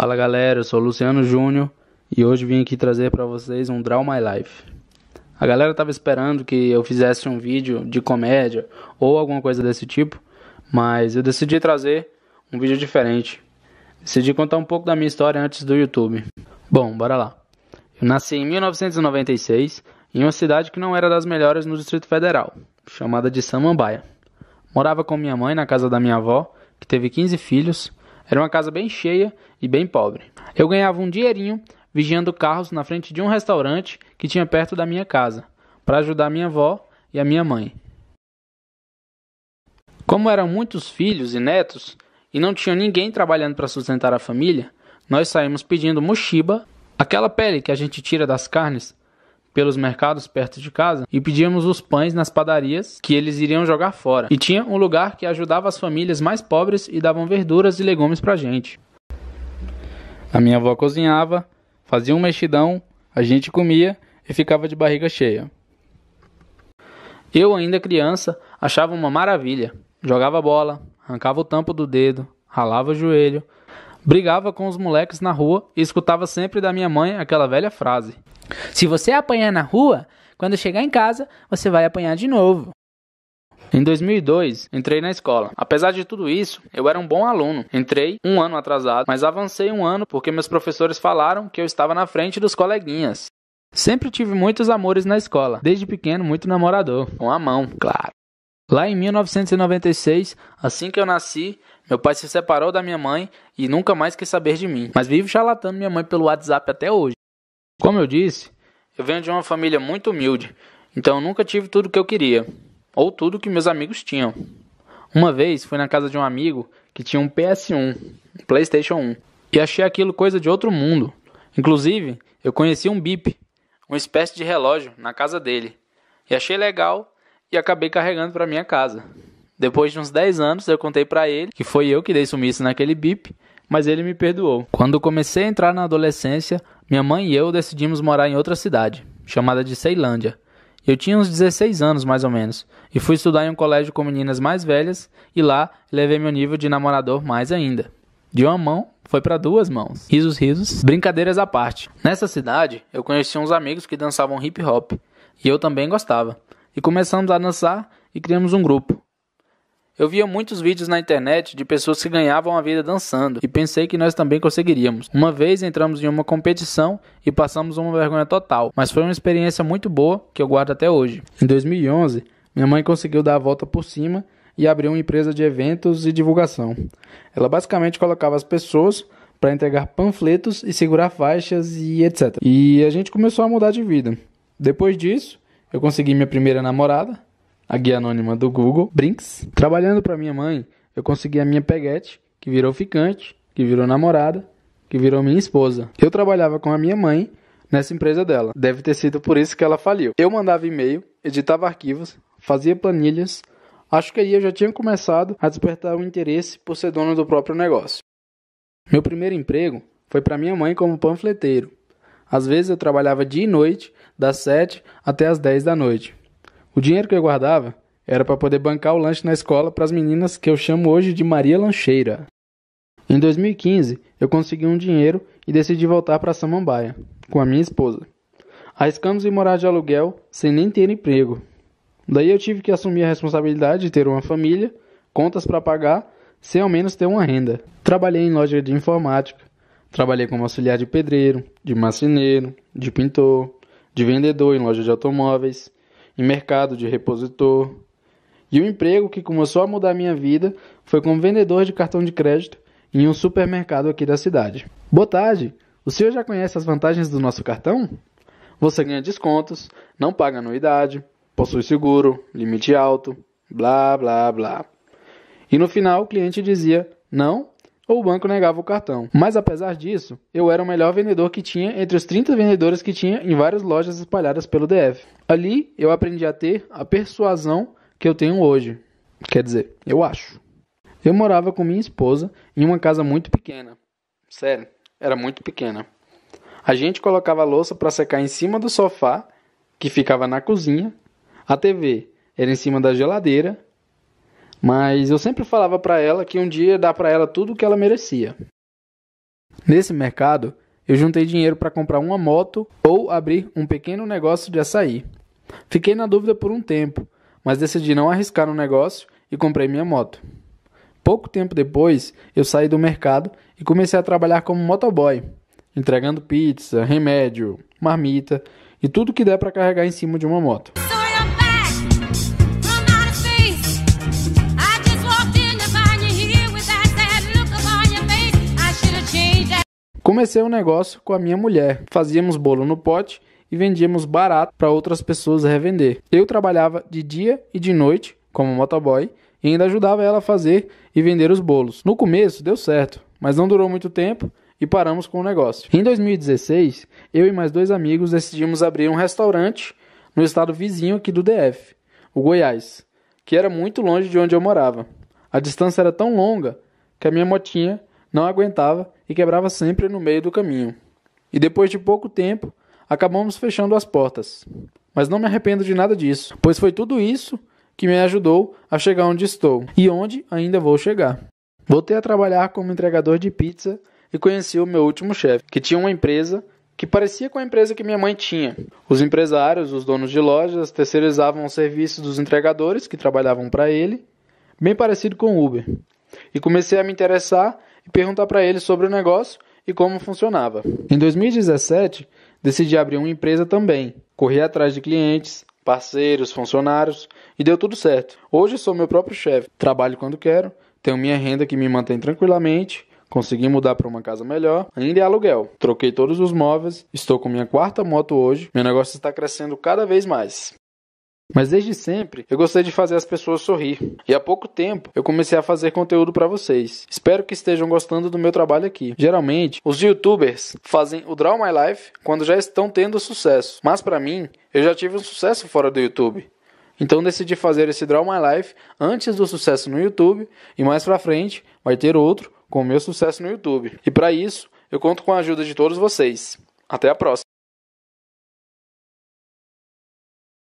Fala galera, eu sou Luciano Júnior e hoje vim aqui trazer para vocês um Draw My Life. A galera tava esperando que eu fizesse um vídeo de comédia ou alguma coisa desse tipo, mas eu decidi trazer um vídeo diferente. Decidi contar um pouco da minha história antes do YouTube. Bom, bora lá. Eu nasci em 1996 em uma cidade que não era das melhores no Distrito Federal, chamada de Samambaia. Morava com minha mãe na casa da minha avó, que teve 15 filhos era uma casa bem cheia e bem pobre. Eu ganhava um dinheirinho vigiando carros na frente de um restaurante que tinha perto da minha casa, para ajudar minha avó e a minha mãe. Como eram muitos filhos e netos e não tinha ninguém trabalhando para sustentar a família, nós saímos pedindo mochiba, aquela pele que a gente tira das carnes pelos mercados perto de casa e pedíamos os pães nas padarias que eles iriam jogar fora. E tinha um lugar que ajudava as famílias mais pobres e davam verduras e legumes pra gente. A minha avó cozinhava, fazia um mexidão, a gente comia e ficava de barriga cheia. Eu, ainda criança, achava uma maravilha. Jogava bola, arrancava o tampo do dedo, ralava o joelho, brigava com os moleques na rua e escutava sempre da minha mãe aquela velha frase: se você apanhar na rua, quando chegar em casa, você vai apanhar de novo. Em 2002, entrei na escola. Apesar de tudo isso, eu era um bom aluno. Entrei um ano atrasado, mas avancei um ano porque meus professores falaram que eu estava na frente dos coleguinhas. Sempre tive muitos amores na escola, desde pequeno, muito namorador, com a mão, claro. Lá em 1996, assim que eu nasci, meu pai se separou da minha mãe e nunca mais quis saber de mim, mas vivo charlatando minha mãe pelo WhatsApp até hoje. Como eu disse, eu venho de uma família muito humilde, então eu nunca tive tudo que eu queria, ou tudo que meus amigos tinham. Uma vez fui na casa de um amigo que tinha um PS1, um PlayStation 1, e achei aquilo coisa de outro mundo. Inclusive, eu conheci um bip, uma espécie de relógio, na casa dele, e achei legal e acabei carregando para minha casa. Depois de uns 10 anos, eu contei para ele que foi eu que dei sumiço naquele bip, mas ele me perdoou. Quando comecei a entrar na adolescência, minha mãe e eu decidimos morar em outra cidade, chamada de Ceilândia. Eu tinha uns 16 anos, mais ou menos, e fui estudar em um colégio com meninas mais velhas, e lá levei meu nível de namorador mais ainda. De uma mão, foi para duas mãos. Risos, risos, brincadeiras à parte. Nessa cidade, eu conheci uns amigos que dançavam hip hop, e eu também gostava. E começamos a dançar e criamos um grupo. Eu via muitos vídeos na internet de pessoas que ganhavam a vida dançando e pensei que nós também conseguiríamos. Uma vez entramos em uma competição e passamos uma vergonha total, mas foi uma experiência muito boa que eu guardo até hoje. Em 2011, minha mãe conseguiu dar a volta por cima e abriu uma empresa de eventos e divulgação. Ela basicamente colocava as pessoas para entregar panfletos e segurar faixas e etc. E a gente começou a mudar de vida. Depois disso, eu consegui minha primeira namorada a guia anônima do Google, Brinks. Trabalhando para minha mãe, eu consegui a minha peguete, que virou ficante, que virou namorada, que virou minha esposa. Eu trabalhava com a minha mãe nessa empresa dela. Deve ter sido por isso que ela faliu. Eu mandava e-mail, editava arquivos, fazia planilhas. Acho que aí eu já tinha começado a despertar o interesse por ser dono do próprio negócio. Meu primeiro emprego foi para minha mãe como panfleteiro. Às vezes eu trabalhava dia e noite, das 7 até as 10 da noite. O dinheiro que eu guardava era para poder bancar o lanche na escola para as meninas que eu chamo hoje de Maria Lancheira. Em 2015, eu consegui um dinheiro e decidi voltar para Samambaia, com a minha esposa. Arriscamos em morar de aluguel sem nem ter emprego. Daí eu tive que assumir a responsabilidade de ter uma família, contas para pagar, sem ao menos ter uma renda. Trabalhei em loja de informática, trabalhei como auxiliar de pedreiro, de marceneiro, de pintor, de vendedor em loja de automóveis em mercado de repositor. E o emprego que começou a mudar minha vida foi como vendedor de cartão de crédito em um supermercado aqui da cidade. Boa tarde! O senhor já conhece as vantagens do nosso cartão? Você ganha descontos, não paga anuidade, possui seguro, limite alto, blá blá blá. E no final o cliente dizia: Não, ou o banco negava o cartão. Mas apesar disso, eu era o melhor vendedor que tinha entre os 30 vendedores que tinha em várias lojas espalhadas pelo DF. Ali eu aprendi a ter a persuasão que eu tenho hoje. Quer dizer, eu acho. Eu morava com minha esposa em uma casa muito pequena. Sério, era muito pequena. A gente colocava a louça para secar em cima do sofá, que ficava na cozinha. A TV era em cima da geladeira mas eu sempre falava para ela que um dia ia dar para ela tudo o que ela merecia. Nesse mercado, eu juntei dinheiro para comprar uma moto ou abrir um pequeno negócio de açaí. Fiquei na dúvida por um tempo, mas decidi não arriscar no negócio e comprei minha moto. Pouco tempo depois, eu saí do mercado e comecei a trabalhar como motoboy, entregando pizza, remédio, marmita e tudo que der para carregar em cima de uma moto. Comecei um negócio com a minha mulher. Fazíamos bolo no pote e vendíamos barato para outras pessoas revender. Eu trabalhava de dia e de noite como motoboy e ainda ajudava ela a fazer e vender os bolos. No começo deu certo, mas não durou muito tempo e paramos com o negócio. Em 2016, eu e mais dois amigos decidimos abrir um restaurante no estado vizinho aqui do DF, o Goiás, que era muito longe de onde eu morava. A distância era tão longa que a minha motinha não aguentava e quebrava sempre no meio do caminho. E depois de pouco tempo, acabamos fechando as portas. Mas não me arrependo de nada disso, pois foi tudo isso que me ajudou a chegar onde estou e onde ainda vou chegar. Voltei a trabalhar como entregador de pizza e conheci o meu último chefe, que tinha uma empresa que parecia com a empresa que minha mãe tinha. Os empresários, os donos de lojas, terceirizavam o serviço dos entregadores que trabalhavam para ele, bem parecido com o Uber. E comecei a me interessar e perguntar para ele sobre o negócio e como funcionava. Em 2017, decidi abrir uma empresa também. Corri atrás de clientes, parceiros, funcionários e deu tudo certo. Hoje sou meu próprio chefe, trabalho quando quero, tenho minha renda que me mantém tranquilamente. Consegui mudar para uma casa melhor, ainda é aluguel. Troquei todos os móveis, estou com minha quarta moto hoje. Meu negócio está crescendo cada vez mais. Mas desde sempre eu gostei de fazer as pessoas sorrir. E há pouco tempo eu comecei a fazer conteúdo para vocês. Espero que estejam gostando do meu trabalho aqui. Geralmente, os youtubers fazem o Draw My Life quando já estão tendo sucesso. Mas para mim, eu já tive um sucesso fora do YouTube. Então decidi fazer esse Draw My Life antes do sucesso no YouTube e mais para frente vai ter outro com o meu sucesso no YouTube. E para isso, eu conto com a ajuda de todos vocês. Até a próxima.